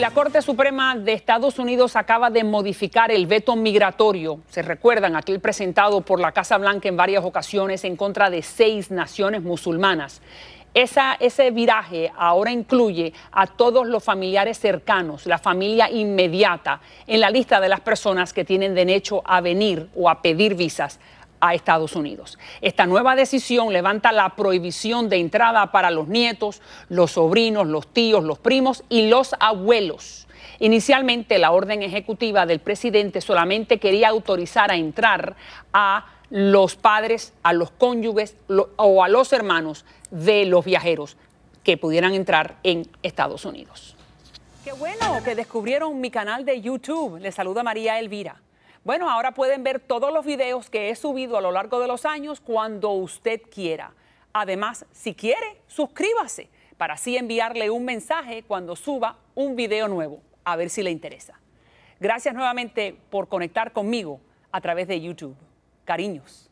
La Corte Suprema de Estados Unidos acaba de modificar el veto migratorio, se recuerdan, aquel presentado por la Casa Blanca en varias ocasiones en contra de seis naciones musulmanas. Esa, ese viraje ahora incluye a todos los familiares cercanos, la familia inmediata, en la lista de las personas que tienen derecho a venir o a pedir visas a Estados Unidos. Esta nueva decisión levanta la prohibición de entrada para los nietos, los sobrinos, los tíos, los primos y los abuelos. Inicialmente la orden ejecutiva del presidente solamente quería autorizar a entrar a los padres, a los cónyuges o a los hermanos de los viajeros que pudieran entrar en Estados Unidos. Qué bueno que descubrieron mi canal de YouTube. Les saluda María Elvira. Bueno, ahora pueden ver todos los videos que he subido a lo largo de los años cuando usted quiera. Además, si quiere, suscríbase para así enviarle un mensaje cuando suba un video nuevo, a ver si le interesa. Gracias nuevamente por conectar conmigo a través de YouTube. Cariños.